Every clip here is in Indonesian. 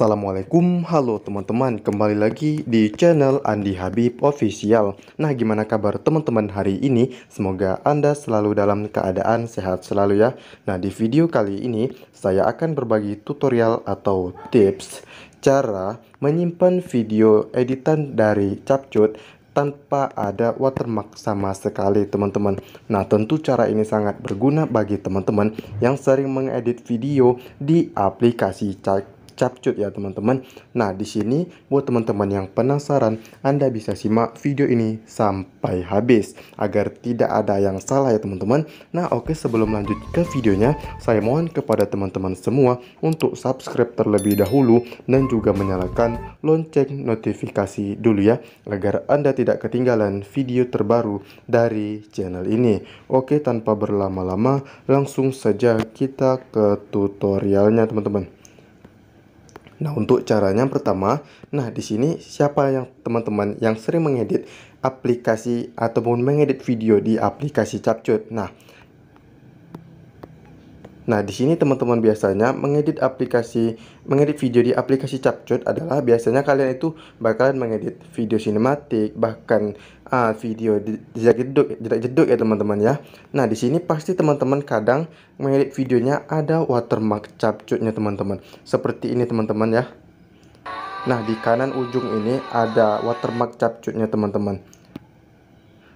Assalamualaikum, halo teman-teman, kembali lagi di channel Andi Habib Official Nah gimana kabar teman-teman hari ini? Semoga Anda selalu dalam keadaan sehat selalu ya Nah di video kali ini saya akan berbagi tutorial atau tips Cara menyimpan video editan dari Capcut tanpa ada watermark sama sekali teman-teman Nah tentu cara ini sangat berguna bagi teman-teman yang sering mengedit video di aplikasi capcut ya teman-teman. Nah, di sini buat teman-teman yang penasaran, Anda bisa simak video ini sampai habis agar tidak ada yang salah ya teman-teman. Nah, oke sebelum lanjut ke videonya, saya mohon kepada teman-teman semua untuk subscribe terlebih dahulu dan juga menyalakan lonceng notifikasi dulu ya agar Anda tidak ketinggalan video terbaru dari channel ini. Oke, tanpa berlama-lama, langsung saja kita ke tutorialnya teman-teman. Nah, untuk caranya pertama, nah di sini siapa yang teman-teman yang sering mengedit aplikasi ataupun mengedit video di aplikasi CapCut. Nah, Nah, di sini teman-teman biasanya mengedit aplikasi, mengedit video di aplikasi CapCut adalah biasanya kalian itu bakalan mengedit video sinematik, bahkan uh, video jeda jeduk, jeduk ya teman-teman ya. Nah, di sini pasti teman-teman kadang mengedit videonya ada watermark CapCutnya teman-teman. Seperti ini teman-teman ya. Nah, di kanan ujung ini ada watermark CapCutnya teman-teman.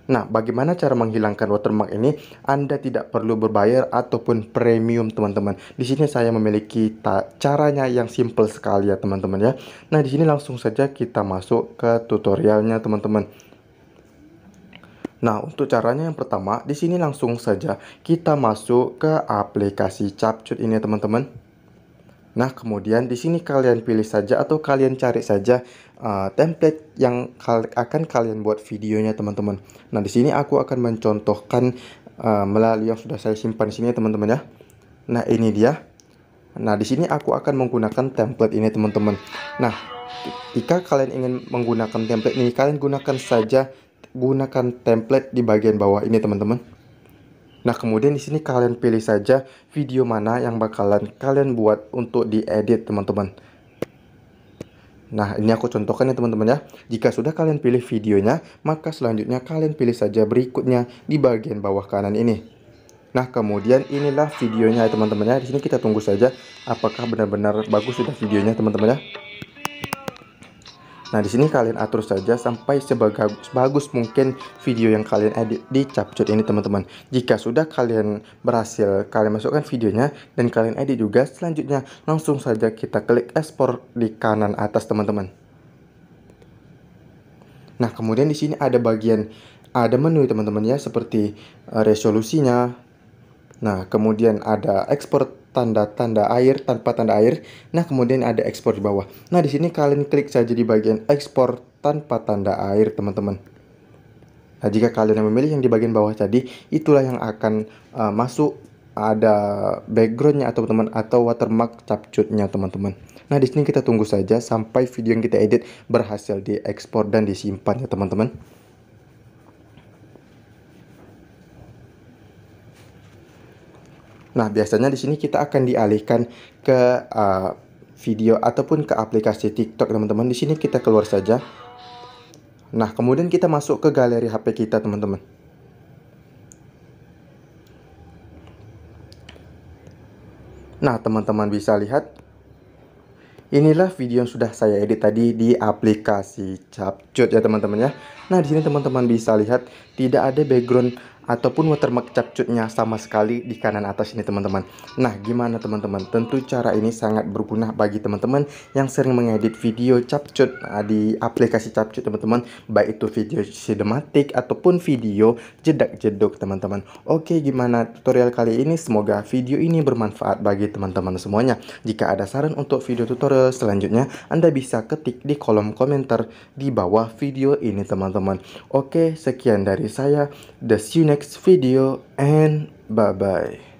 Nah, bagaimana cara menghilangkan watermark ini? Anda tidak perlu berbayar ataupun premium, teman-teman. Di sini saya memiliki caranya yang simple sekali ya, teman-teman ya. Nah, di sini langsung saja kita masuk ke tutorialnya, teman-teman. Nah, untuk caranya yang pertama, di sini langsung saja kita masuk ke aplikasi Capcut ini, teman-teman. Nah, kemudian di sini kalian pilih saja atau kalian cari saja uh, template yang kal akan kalian buat videonya, teman-teman. Nah, di sini aku akan mencontohkan uh, melalui yang sudah saya simpan di sini, ya, teman-teman ya. Nah, ini dia. Nah, di sini aku akan menggunakan template ini, teman-teman. Nah, jika kalian ingin menggunakan template ini, kalian gunakan saja gunakan template di bagian bawah ini, teman-teman. Nah, kemudian di sini kalian pilih saja video mana yang bakalan kalian buat untuk diedit, teman-teman. Nah, ini aku contohkan ya teman-teman ya. Jika sudah kalian pilih videonya, maka selanjutnya kalian pilih saja berikutnya di bagian bawah kanan ini. Nah, kemudian inilah videonya ya, teman-teman ya. Di sini kita tunggu saja apakah benar-benar bagus sudah videonya teman-teman ya. Nah, di sini kalian atur saja sampai sebagus, bagus mungkin video yang kalian edit di Capcut ini, teman-teman. Jika sudah kalian berhasil, kalian masukkan videonya dan kalian edit juga. Selanjutnya, langsung saja kita klik ekspor di kanan atas, teman-teman. Nah, kemudian di sini ada bagian ada menu, teman-teman ya, seperti eh, resolusinya. Nah, kemudian ada export tanda-tanda air tanpa tanda air. Nah, kemudian ada ekspor di bawah. Nah, di sini kalian klik saja di bagian ekspor tanpa tanda air, teman-teman. Nah, jika kalian yang memilih yang di bagian bawah tadi, itulah yang akan uh, masuk ada backgroundnya atau teman atau watermark capcutnya teman-teman. Nah di sini kita tunggu saja sampai video yang kita edit berhasil diekspor dan disimpan ya teman-teman. Nah, biasanya di sini kita akan dialihkan ke uh, video ataupun ke aplikasi TikTok, teman-teman. Di sini kita keluar saja. Nah, kemudian kita masuk ke galeri HP kita, teman-teman. Nah, teman-teman bisa lihat Inilah video yang sudah saya edit tadi di aplikasi Capcut ya teman-teman ya. Nah, di sini teman-teman bisa lihat tidak ada background ataupun watermark capcutnya sama sekali di kanan atas ini teman-teman nah gimana teman-teman tentu cara ini sangat berguna bagi teman-teman yang sering mengedit video capcut nah, di aplikasi capcut teman-teman baik itu video cinematic ataupun video jedak-jeduk teman-teman oke gimana tutorial kali ini semoga video ini bermanfaat bagi teman-teman semuanya jika ada saran untuk video tutorial selanjutnya anda bisa ketik di kolom komentar di bawah video ini teman-teman oke sekian dari saya the next next video and bye bye